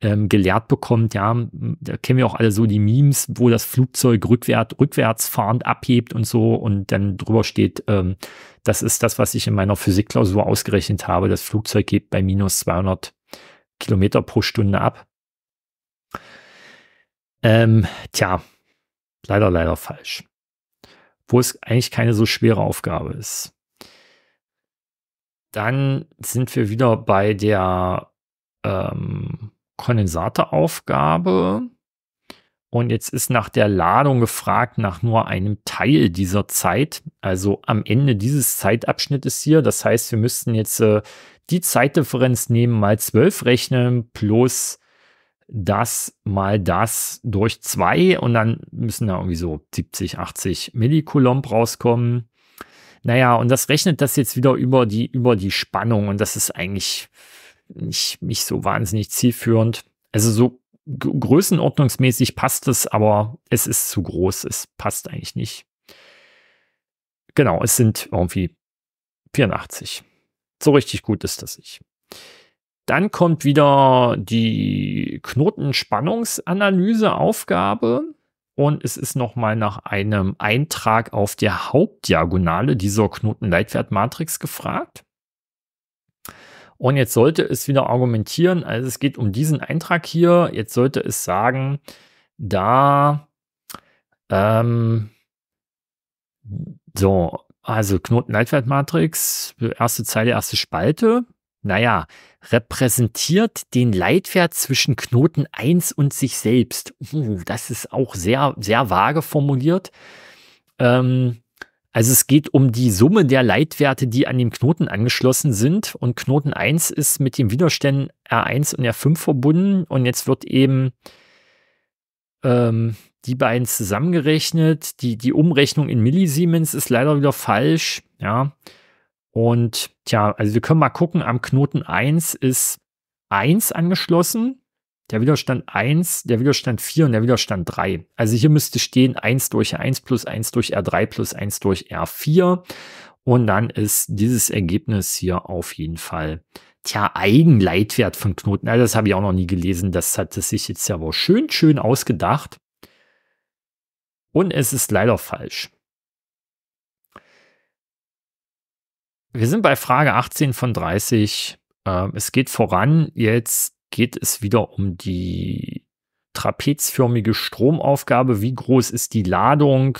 ähm, gelehrt bekommt. Ja, da kennen wir auch alle so die Memes, wo das Flugzeug rückwärts, rückwärts fahrend abhebt und so und dann drüber steht, ähm, das ist das, was ich in meiner Physikklausur ausgerechnet habe. Das Flugzeug geht bei minus 200 Kilometer pro Stunde ab. Ähm, tja, leider, leider falsch. Wo es eigentlich keine so schwere Aufgabe ist. Dann sind wir wieder bei der ähm, Kondensatoraufgabe. Und jetzt ist nach der Ladung gefragt, nach nur einem Teil dieser Zeit. Also am Ende dieses Zeitabschnittes hier. Das heißt, wir müssten jetzt äh, die Zeitdifferenz nehmen, mal 12 rechnen, plus das mal das durch 2. Und dann müssen da irgendwie so 70, 80 Millicoulomb rauskommen. Naja, und das rechnet das jetzt wieder über die, über die Spannung und das ist eigentlich nicht, nicht so wahnsinnig zielführend. Also so größenordnungsmäßig passt es, aber es ist zu groß. Es passt eigentlich nicht. Genau, es sind irgendwie 84. So richtig gut ist das nicht. Dann kommt wieder die Knotenspannungsanalyse-Aufgabe und es ist nochmal nach einem Eintrag auf der Hauptdiagonale dieser Knotenleitwertmatrix gefragt. Und jetzt sollte es wieder argumentieren, also es geht um diesen Eintrag hier, jetzt sollte es sagen, da, ähm, so, also Knotenleitwertmatrix, erste Zeile, erste Spalte, naja, repräsentiert den Leitwert zwischen Knoten 1 und sich selbst. Uh, das ist auch sehr, sehr vage formuliert. Ähm, also es geht um die Summe der Leitwerte, die an dem Knoten angeschlossen sind. Und Knoten 1 ist mit den Widerständen R1 und R5 verbunden. Und jetzt wird eben ähm, die beiden zusammengerechnet. Die, die Umrechnung in Millisiemens ist leider wieder falsch. Ja. Und tja, also wir können mal gucken, am Knoten 1 ist 1 angeschlossen, der Widerstand 1, der Widerstand 4 und der Widerstand 3. Also hier müsste stehen 1 durch 1 plus 1 durch R3 plus 1 durch R4. Und dann ist dieses Ergebnis hier auf jeden Fall, tja, Eigenleitwert von Knoten. Also das habe ich auch noch nie gelesen. Das hat es sich jetzt ja wohl schön, schön ausgedacht. Und es ist leider falsch. Wir sind bei Frage 18 von 30. Ähm, es geht voran. Jetzt geht es wieder um die trapezförmige Stromaufgabe. Wie groß ist die Ladung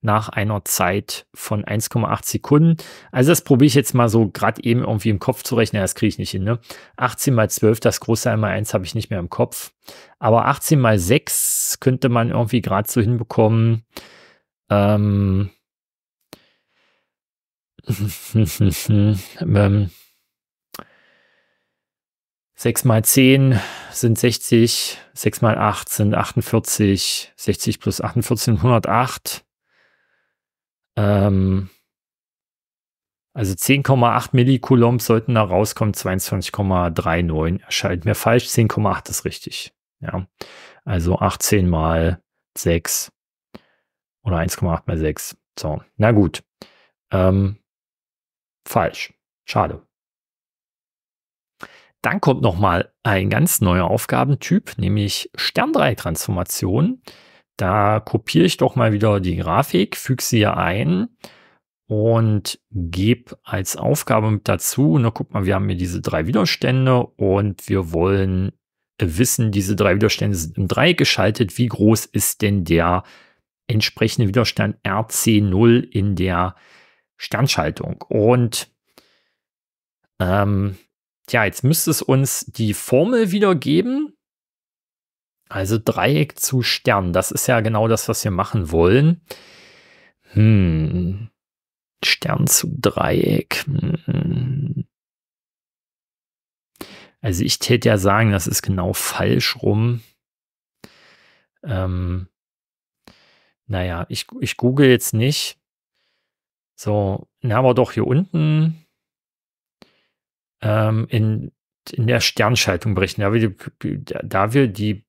nach einer Zeit von 1,8 Sekunden? Also das probiere ich jetzt mal so gerade eben irgendwie im Kopf zu rechnen. Das kriege ich nicht hin. Ne? 18 mal 12, das große einmal 1 habe ich nicht mehr im Kopf. Aber 18 mal 6 könnte man irgendwie gerade so hinbekommen. Ähm, 6 ähm, mal 10 sind 60, 6 mal 8 sind 48, 60 plus 48 sind 108. Ähm, also 10,8 Millicoulomb sollten da rauskommen, 22,39 erscheint mir falsch, 10,8 ist richtig. Ja, also 18 mal 6 oder 1,8 mal 6. So, na gut. Ähm, falsch. Schade. Dann kommt nochmal ein ganz neuer Aufgabentyp, nämlich Sterndreieck-Transformation. Da kopiere ich doch mal wieder die Grafik, füge sie hier ein und gebe als Aufgabe mit dazu, na, guck mal, wir haben hier diese drei Widerstände und wir wollen wissen, diese drei Widerstände sind im Dreieck geschaltet. Wie groß ist denn der entsprechende Widerstand RC0 in der Sternschaltung. Und ähm, ja, jetzt müsste es uns die Formel wiedergeben. Also Dreieck zu Stern, das ist ja genau das, was wir machen wollen. Hm. Stern zu Dreieck. Hm. Also ich täte ja sagen, das ist genau falsch rum. Ähm, naja, ich, ich google jetzt nicht. So, dann haben wir doch hier unten ähm, in, in der Sternschaltung berichten. Da wir die, da wir die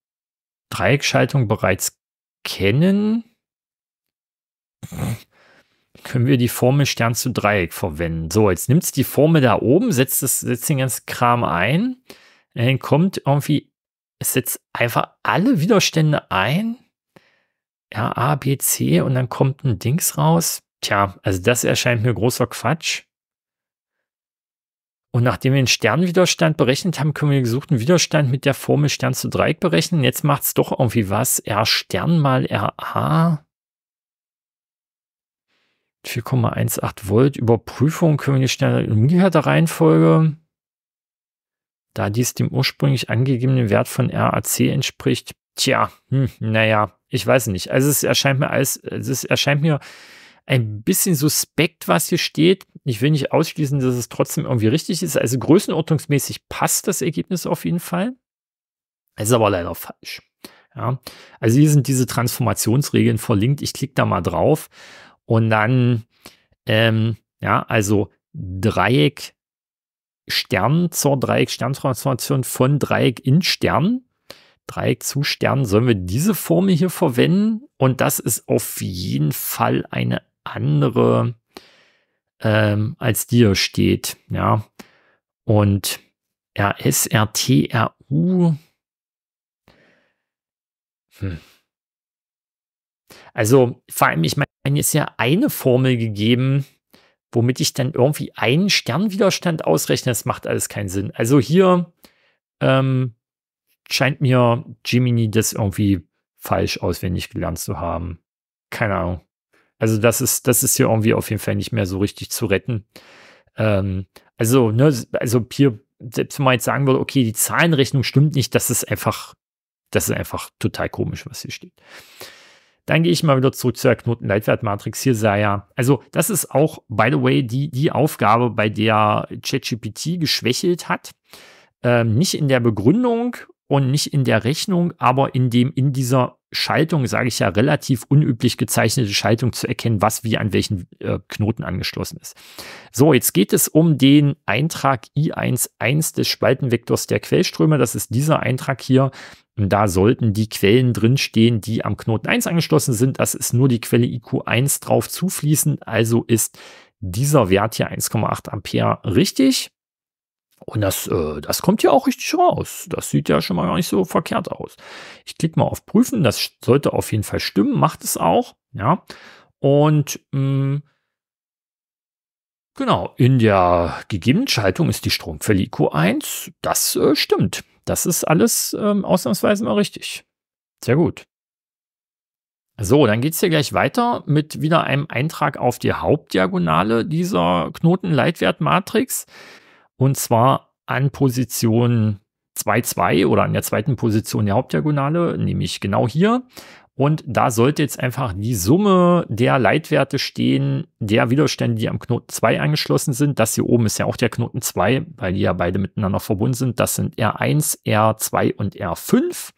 Dreieckschaltung bereits kennen, können wir die Formel Stern zu Dreieck verwenden. So, jetzt nimmt es die Formel da oben, setzt, das, setzt den ganzen Kram ein, dann kommt irgendwie, es setzt einfach alle Widerstände ein, ja, A, B, C und dann kommt ein Dings raus. Tja, also das erscheint mir großer Quatsch. Und nachdem wir den Sternwiderstand berechnet haben, können wir den gesuchten Widerstand mit der Formel Stern zu Dreieck berechnen. Jetzt macht es doch irgendwie was. R Stern mal RA. 4,18 Volt. Überprüfung können wir die Sterne in umgekehrter Reihenfolge. Da dies dem ursprünglich angegebenen Wert von RAC entspricht. Tja, hm, naja, ich weiß nicht. Also es erscheint mir als, es erscheint mir ein bisschen suspekt, was hier steht. Ich will nicht ausschließen, dass es trotzdem irgendwie richtig ist. Also größenordnungsmäßig passt das Ergebnis auf jeden Fall. Es ist aber leider falsch. Ja. Also hier sind diese Transformationsregeln verlinkt. Ich klicke da mal drauf und dann, ähm, ja, also Dreieck Stern zur Dreieck-Stern-Transformation von Dreieck in Stern. Dreieck zu Stern, sollen wir diese Formel hier verwenden? Und das ist auf jeden Fall eine andere ähm, als dir steht. Ja. Und RSRTRU. Hm. Also vor allem, ich meine, es ist ja eine Formel gegeben, womit ich dann irgendwie einen Sternwiderstand ausrechne. Das macht alles keinen Sinn. Also hier ähm, scheint mir Jiminy das irgendwie falsch auswendig gelernt zu haben. Keine Ahnung. Also das ist, das ist hier irgendwie auf jeden Fall nicht mehr so richtig zu retten. Ähm, also, ne, also hier, selbst wenn man jetzt sagen würde, okay, die Zahlenrechnung stimmt nicht, das ist einfach, das ist einfach total komisch, was hier steht. Dann gehe ich mal wieder zurück zur Knotenleitwertmatrix. Hier sei ja, also das ist auch, by the way, die, die Aufgabe, bei der ChatGPT geschwächelt hat. Ähm, nicht in der Begründung und nicht in der Rechnung, aber in dem, in dieser Schaltung, sage ich ja, relativ unüblich gezeichnete Schaltung zu erkennen, was wie an welchen äh, Knoten angeschlossen ist. So, jetzt geht es um den Eintrag I11 des Spaltenvektors der Quellströme. Das ist dieser Eintrag hier. Und da sollten die Quellen drinstehen, die am Knoten 1 angeschlossen sind. Das ist nur die Quelle IQ1 drauf zufließen. Also ist dieser Wert hier 1,8 Ampere richtig. Und das, äh, das kommt ja auch richtig raus. Das sieht ja schon mal gar nicht so verkehrt aus. Ich klicke mal auf Prüfen. Das sollte auf jeden Fall stimmen. Macht es auch. Ja. Und mh, mm, genau, in der gegebenen Schaltung ist die Strom für 1. Das äh, stimmt. Das ist alles äh, ausnahmsweise mal richtig. Sehr gut. So, dann geht es hier gleich weiter mit wieder einem Eintrag auf die Hauptdiagonale dieser Knotenleitwertmatrix. matrix und zwar an Position 2-2 oder an der zweiten Position der Hauptdiagonale, nämlich genau hier. Und da sollte jetzt einfach die Summe der Leitwerte stehen, der Widerstände, die am Knoten 2 angeschlossen sind. Das hier oben ist ja auch der Knoten 2, weil die ja beide miteinander verbunden sind. Das sind R1, R2 und R5.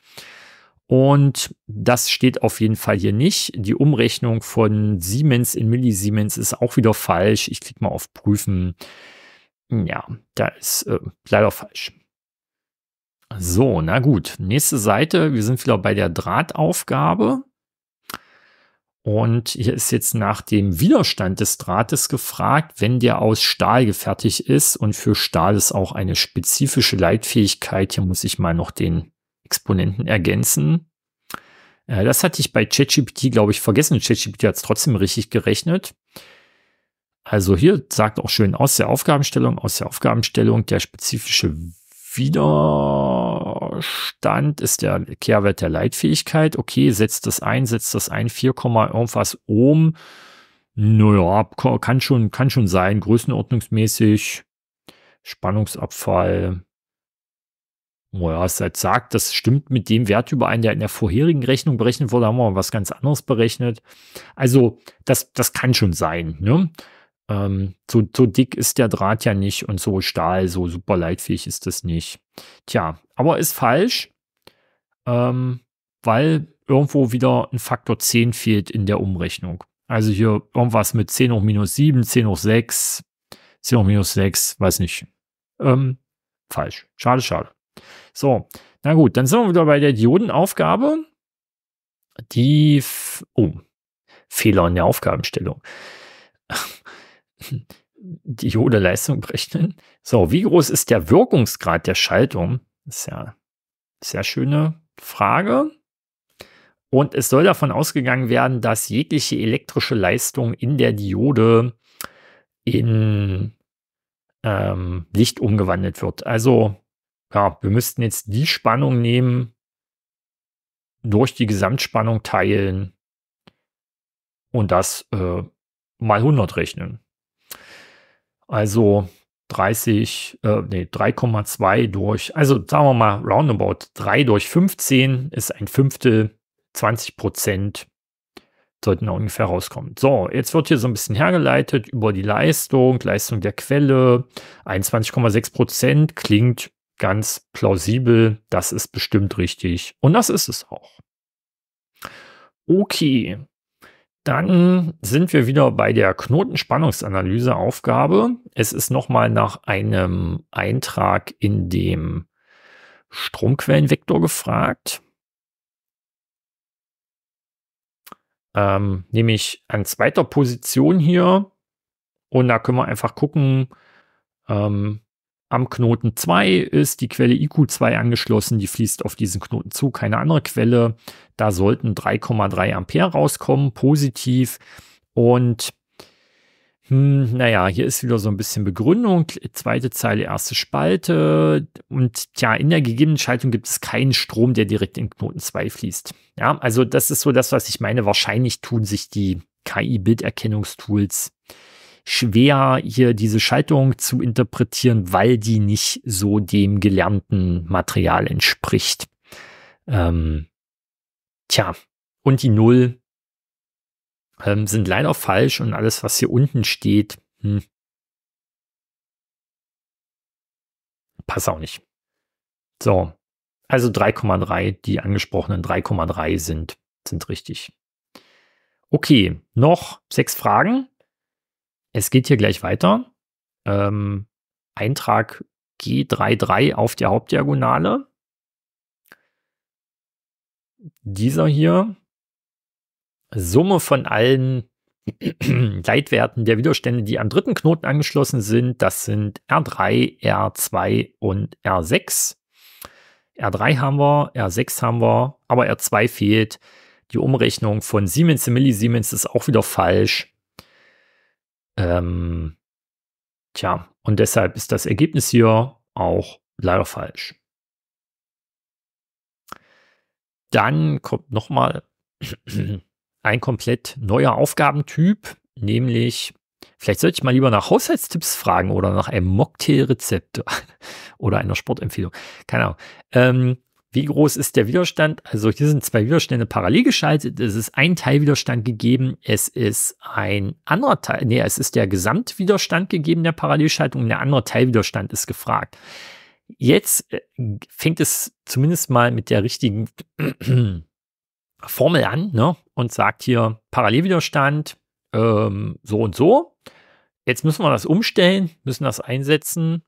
Und das steht auf jeden Fall hier nicht. Die Umrechnung von Siemens in Millisiemens ist auch wieder falsch. Ich klicke mal auf Prüfen. Ja, da ist äh, leider falsch. So, na gut. Nächste Seite. Wir sind wieder bei der Drahtaufgabe. Und hier ist jetzt nach dem Widerstand des Drahtes gefragt, wenn der aus Stahl gefertigt ist. Und für Stahl ist auch eine spezifische Leitfähigkeit. Hier muss ich mal noch den Exponenten ergänzen. Äh, das hatte ich bei ChatGPT, glaube ich, vergessen. ChatGPT hat es trotzdem richtig gerechnet. Also hier sagt auch schön aus der Aufgabenstellung, aus der Aufgabenstellung der spezifische Widerstand ist der Kehrwert der Leitfähigkeit. Okay, setzt das ein, setzt das ein, 4, irgendwas Ohm. Naja, kann schon, kann schon sein, größenordnungsmäßig, Spannungsabfall. Naja, es halt sagt, das stimmt mit dem Wert überein, der in der vorherigen Rechnung berechnet wurde, haben wir was ganz anderes berechnet. Also, das, das kann schon sein. Ne? Ähm, so, so dick ist der Draht ja nicht und so Stahl, so super leitfähig ist das nicht. Tja, aber ist falsch, ähm, weil irgendwo wieder ein Faktor 10 fehlt in der Umrechnung. Also hier irgendwas mit 10 hoch minus 7, 10 hoch 6, 10 hoch minus 6, weiß nicht. Ähm, falsch. Schade, schade. So, na gut, dann sind wir wieder bei der Diodenaufgabe. Die, oh, Fehler in der Aufgabenstellung. Diode-Leistung berechnen. So, wie groß ist der Wirkungsgrad der Schaltung? Das ist ja sehr schöne Frage. Und es soll davon ausgegangen werden, dass jegliche elektrische Leistung in der Diode in ähm, Licht umgewandelt wird. Also, ja, wir müssten jetzt die Spannung nehmen, durch die Gesamtspannung teilen und das äh, mal 100 rechnen. Also 30, äh, nee, 3,2 durch, also sagen wir mal roundabout 3 durch 15 ist ein Fünftel, 20 Prozent sollten da ungefähr rauskommen. So, jetzt wird hier so ein bisschen hergeleitet über die Leistung, Leistung der Quelle. 21,6 Prozent klingt ganz plausibel. Das ist bestimmt richtig. Und das ist es auch. Okay, dann sind wir wieder bei der Knotenspannungsanalyse-Aufgabe. Es ist nochmal nach einem Eintrag in dem Stromquellenvektor gefragt. Ähm, nämlich an zweiter Position hier. Und da können wir einfach gucken, ähm, am Knoten 2 ist die Quelle IQ2 angeschlossen, die fließt auf diesen Knoten zu, keine andere Quelle. Da sollten 3,3 Ampere rauskommen, positiv. Und hm, naja, hier ist wieder so ein bisschen Begründung. Zweite Zeile, erste Spalte. Und tja, in der gegebenen Schaltung gibt es keinen Strom, der direkt in Knoten 2 fließt. Ja, also das ist so das, was ich meine. Wahrscheinlich tun sich die KI-Bilderkennungstools schwer, hier diese Schaltung zu interpretieren, weil die nicht so dem gelernten Material entspricht. Ähm, tja, und die Null ähm, sind leider falsch und alles, was hier unten steht, hm, passt auch nicht. So, also 3,3, die angesprochenen 3,3 sind, sind richtig. Okay, noch sechs Fragen. Es geht hier gleich weiter. Ähm, Eintrag G33 auf der Hauptdiagonale. Dieser hier. Summe von allen Leitwerten der Widerstände, die am dritten Knoten angeschlossen sind, das sind R3, R2 und R6. R3 haben wir, R6 haben wir, aber R2 fehlt. Die Umrechnung von Siemens in Millisiemens ist auch wieder falsch. Ähm, tja, und deshalb ist das Ergebnis hier auch leider falsch. Dann kommt nochmal ein komplett neuer Aufgabentyp, nämlich Vielleicht sollte ich mal lieber nach Haushaltstipps fragen oder nach einem Mocktail-Rezept oder einer Sportempfehlung. Keine Ahnung. Ähm, wie groß ist der Widerstand? Also hier sind zwei Widerstände parallel geschaltet. Es ist ein Teilwiderstand gegeben. Es ist ein anderer Teil, nee, es ist der Gesamtwiderstand gegeben der Parallelschaltung der andere Teilwiderstand ist gefragt. Jetzt äh, fängt es zumindest mal mit der richtigen Formel an ne? und sagt hier Parallelwiderstand ähm, so und so. Jetzt müssen wir das umstellen, müssen das einsetzen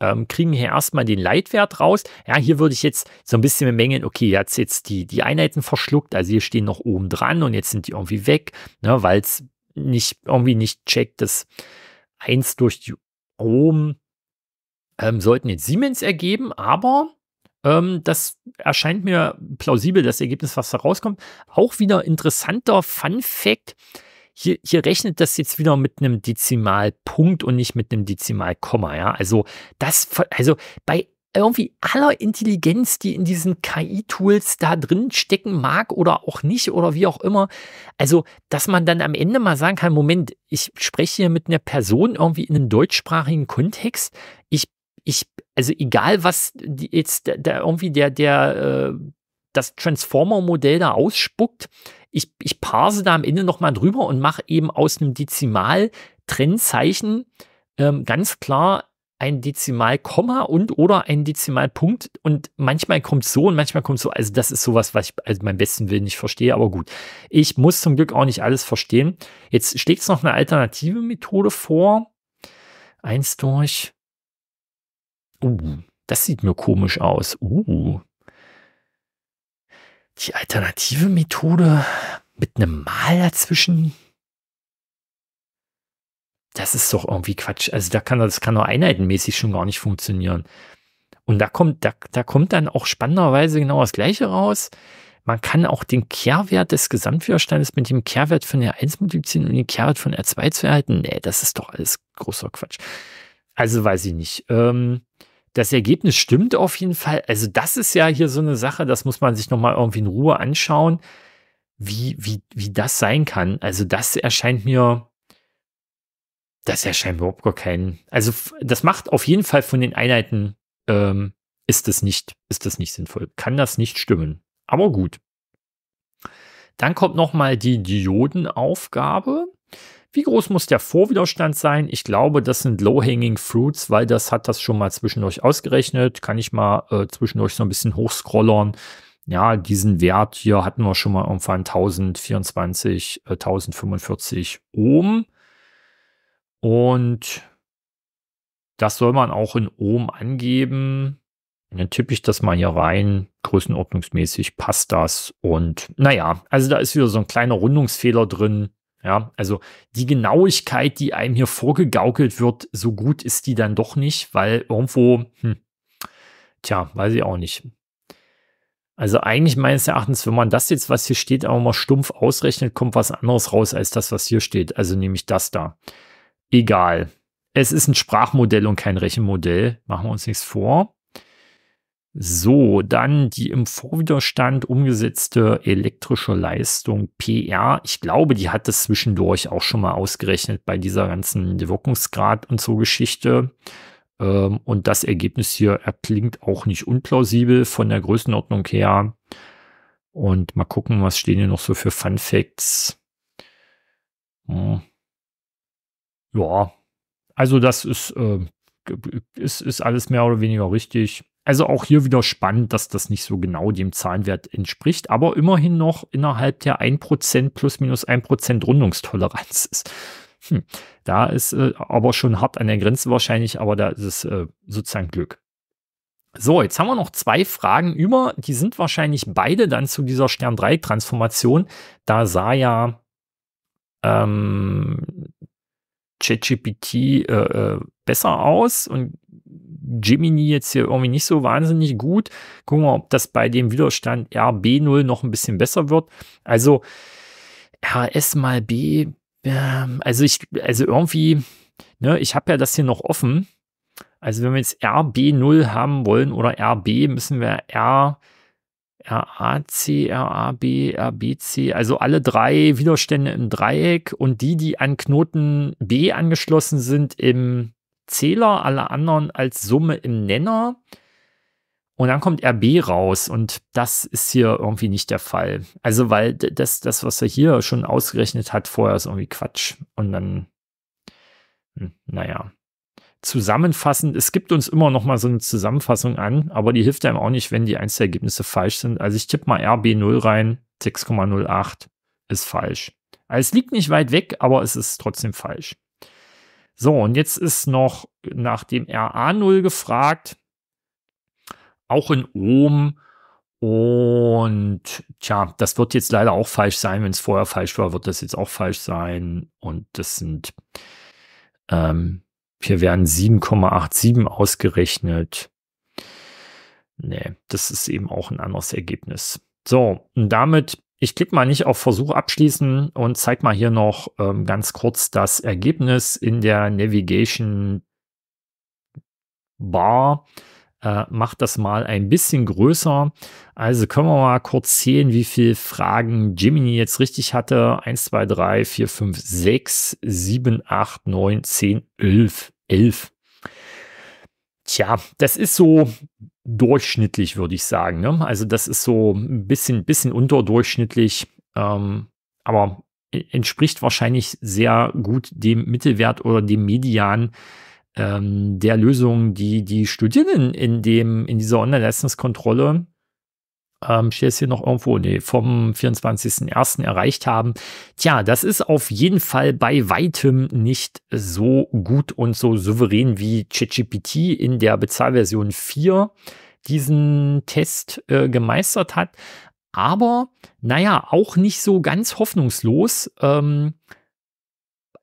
ähm, kriegen hier erstmal den Leitwert raus. Ja, hier würde ich jetzt so ein bisschen bemängeln, okay, jetzt jetzt die, die Einheiten verschluckt, also hier stehen noch oben dran und jetzt sind die irgendwie weg, ne, weil es nicht, irgendwie nicht checkt, dass 1 durch die Ohm ähm, sollten jetzt Siemens ergeben, aber ähm, das erscheint mir plausibel, das Ergebnis, was da rauskommt. Auch wieder interessanter Fun Fact, hier, hier rechnet das jetzt wieder mit einem Dezimalpunkt und nicht mit einem Dezimalkomma. Ja? Also, das, also bei irgendwie aller Intelligenz, die in diesen KI-Tools da drin stecken mag oder auch nicht oder wie auch immer. Also, dass man dann am Ende mal sagen kann, Moment, ich spreche hier mit einer Person irgendwie in einem deutschsprachigen Kontext. Ich, ich, also egal was jetzt da irgendwie der, der, äh, das Transformer-Modell da ausspuckt, ich, ich parse da am Ende nochmal drüber und mache eben aus einem Dezimal-Trennzeichen ähm, ganz klar ein Dezimal-Komma und oder ein Dezimal-Punkt. und manchmal kommt so und manchmal kommt so. Also das ist sowas, was ich also meinem besten Willen nicht verstehe, aber gut. Ich muss zum Glück auch nicht alles verstehen. Jetzt schlägt es noch eine alternative Methode vor. Eins durch. Uh, das sieht mir komisch aus. Uh, die alternative Methode mit einem Mal dazwischen, das ist doch irgendwie Quatsch. Also da kann das kann doch einheitenmäßig schon gar nicht funktionieren. Und da kommt, da, da kommt dann auch spannenderweise genau das Gleiche raus. Man kann auch den Kehrwert des Gesamtwiderstandes mit dem Kehrwert von R1 multiplizieren und den Kehrwert von R2 zu erhalten. Nee, das ist doch alles großer Quatsch. Also weiß ich nicht. Ähm, das Ergebnis stimmt auf jeden Fall. Also das ist ja hier so eine Sache, das muss man sich nochmal irgendwie in Ruhe anschauen, wie, wie, wie das sein kann. Also das erscheint mir, das erscheint mir überhaupt gar keinen. Also das macht auf jeden Fall von den Einheiten, ähm, ist das nicht, ist das nicht sinnvoll. Kann das nicht stimmen. Aber gut. Dann kommt nochmal die Diodenaufgabe. Wie groß muss der Vorwiderstand sein? Ich glaube, das sind Low-Hanging Fruits, weil das hat das schon mal zwischendurch ausgerechnet. Kann ich mal äh, zwischendurch so ein bisschen hochscrollern. Ja, diesen Wert hier hatten wir schon mal irgendwann 1024, äh, 1045 Ohm. Und das soll man auch in Ohm angeben. Und dann tippe ich das mal hier rein. Größenordnungsmäßig passt das. Und naja, also da ist wieder so ein kleiner Rundungsfehler drin. Ja, also die Genauigkeit, die einem hier vorgegaukelt wird, so gut ist die dann doch nicht, weil irgendwo, hm, tja, weiß ich auch nicht. Also eigentlich meines Erachtens, wenn man das jetzt, was hier steht, aber mal stumpf ausrechnet, kommt was anderes raus als das, was hier steht. Also nämlich das da. Egal. Es ist ein Sprachmodell und kein Rechenmodell. Machen wir uns nichts vor. So, dann die im Vorwiderstand umgesetzte elektrische Leistung PR. Ich glaube, die hat das zwischendurch auch schon mal ausgerechnet bei dieser ganzen Wirkungsgrad und so Geschichte. Ähm, und das Ergebnis hier erklingt auch nicht unplausibel von der Größenordnung her. Und mal gucken, was stehen hier noch so für Fun Facts. Hm. Ja, also das ist, äh, ist, ist alles mehr oder weniger richtig. Also auch hier wieder spannend, dass das nicht so genau dem Zahlenwert entspricht, aber immerhin noch innerhalb der 1% plus minus 1% Rundungstoleranz ist. Hm, da ist äh, aber schon hart an der Grenze wahrscheinlich, aber da ist es äh, sozusagen Glück. So, jetzt haben wir noch zwei Fragen über. Die sind wahrscheinlich beide dann zu dieser Stern 3-Transformation. Da sah ja ähm, ChatGPT äh, äh, besser aus und Jiminy jetzt hier irgendwie nicht so wahnsinnig gut. Gucken wir, ob das bei dem Widerstand RB0 noch ein bisschen besser wird. Also RS mal B, ähm, also ich, also irgendwie, ne, ich habe ja das hier noch offen. Also wenn wir jetzt RB0 haben wollen oder RB, müssen wir R, RAC, RAB, RBC, also alle drei Widerstände im Dreieck und die, die an Knoten B angeschlossen sind, im Zähler, alle anderen als Summe im Nenner. Und dann kommt RB raus und das ist hier irgendwie nicht der Fall. Also, weil das, das, was er hier schon ausgerechnet hat, vorher ist irgendwie Quatsch. Und dann, hm, naja. Zusammenfassend, es gibt uns immer noch mal so eine Zusammenfassung an, aber die hilft einem auch nicht, wenn die Einzelergebnisse falsch sind. Also ich tippe mal RB0 rein, 6,08 ist falsch. Also es liegt nicht weit weg, aber es ist trotzdem falsch. So, und jetzt ist noch nach dem RA0 gefragt, auch in Ohm. Und tja, das wird jetzt leider auch falsch sein. Wenn es vorher falsch war, wird das jetzt auch falsch sein. Und das sind, ähm, hier werden 7,87 ausgerechnet. Nee, das ist eben auch ein anderes Ergebnis. So, und damit ich klicke mal nicht auf Versuch abschließen und zeige mal hier noch ähm, ganz kurz das Ergebnis in der Navigation Bar. Äh, macht das mal ein bisschen größer. Also können wir mal kurz sehen, wie viele Fragen Jiminy jetzt richtig hatte. 1, 2, 3, 4, 5, 6, 7, 8, 9, 10, 11. 11. Tja, das ist so durchschnittlich, würde ich sagen. Ne? Also das ist so ein bisschen, bisschen unterdurchschnittlich, ähm, aber e-, entspricht wahrscheinlich sehr gut dem Mittelwert oder dem Median ähm, der Lösungen, die die Studierenden in, dem, in dieser Online-Leistungskontrolle ähm, steht es hier noch irgendwo, nee, vom 24.01. erreicht haben. Tja, das ist auf jeden Fall bei weitem nicht so gut und so souverän wie ChatGPT in der Bezahlversion 4 diesen Test äh, gemeistert hat. Aber naja, auch nicht so ganz hoffnungslos. Ähm,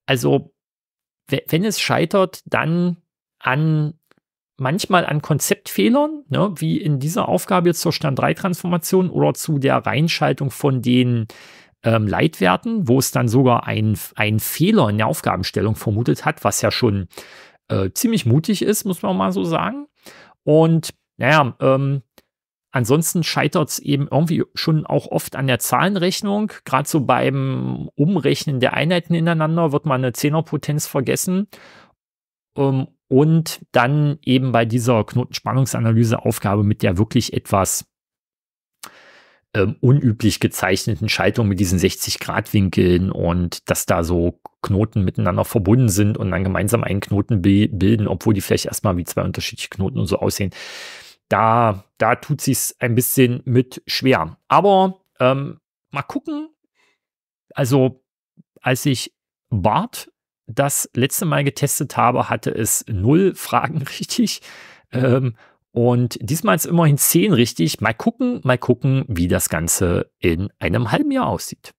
also, wenn es scheitert, dann an manchmal an Konzeptfehlern, ne, wie in dieser Aufgabe zur stand 3 transformation oder zu der Reinschaltung von den ähm, Leitwerten, wo es dann sogar einen Fehler in der Aufgabenstellung vermutet hat, was ja schon äh, ziemlich mutig ist, muss man mal so sagen. Und naja, ähm, Ansonsten scheitert es eben irgendwie schon auch oft an der Zahlenrechnung. Gerade so beim Umrechnen der Einheiten ineinander wird man eine Zehnerpotenz vergessen. Ähm, und dann eben bei dieser Knotenspannungsanalyseaufgabe mit der wirklich etwas ähm, unüblich gezeichneten Schaltung mit diesen 60-Grad-Winkeln und dass da so Knoten miteinander verbunden sind und dann gemeinsam einen Knoten bilden, obwohl die vielleicht erstmal wie zwei unterschiedliche Knoten und so aussehen. Da, da tut sich ein bisschen mit schwer. Aber ähm, mal gucken. Also, als ich Bart das letzte Mal getestet habe, hatte es null Fragen richtig. Ähm, und diesmal ist immerhin zehn richtig. Mal gucken, mal gucken, wie das Ganze in einem halben Jahr aussieht.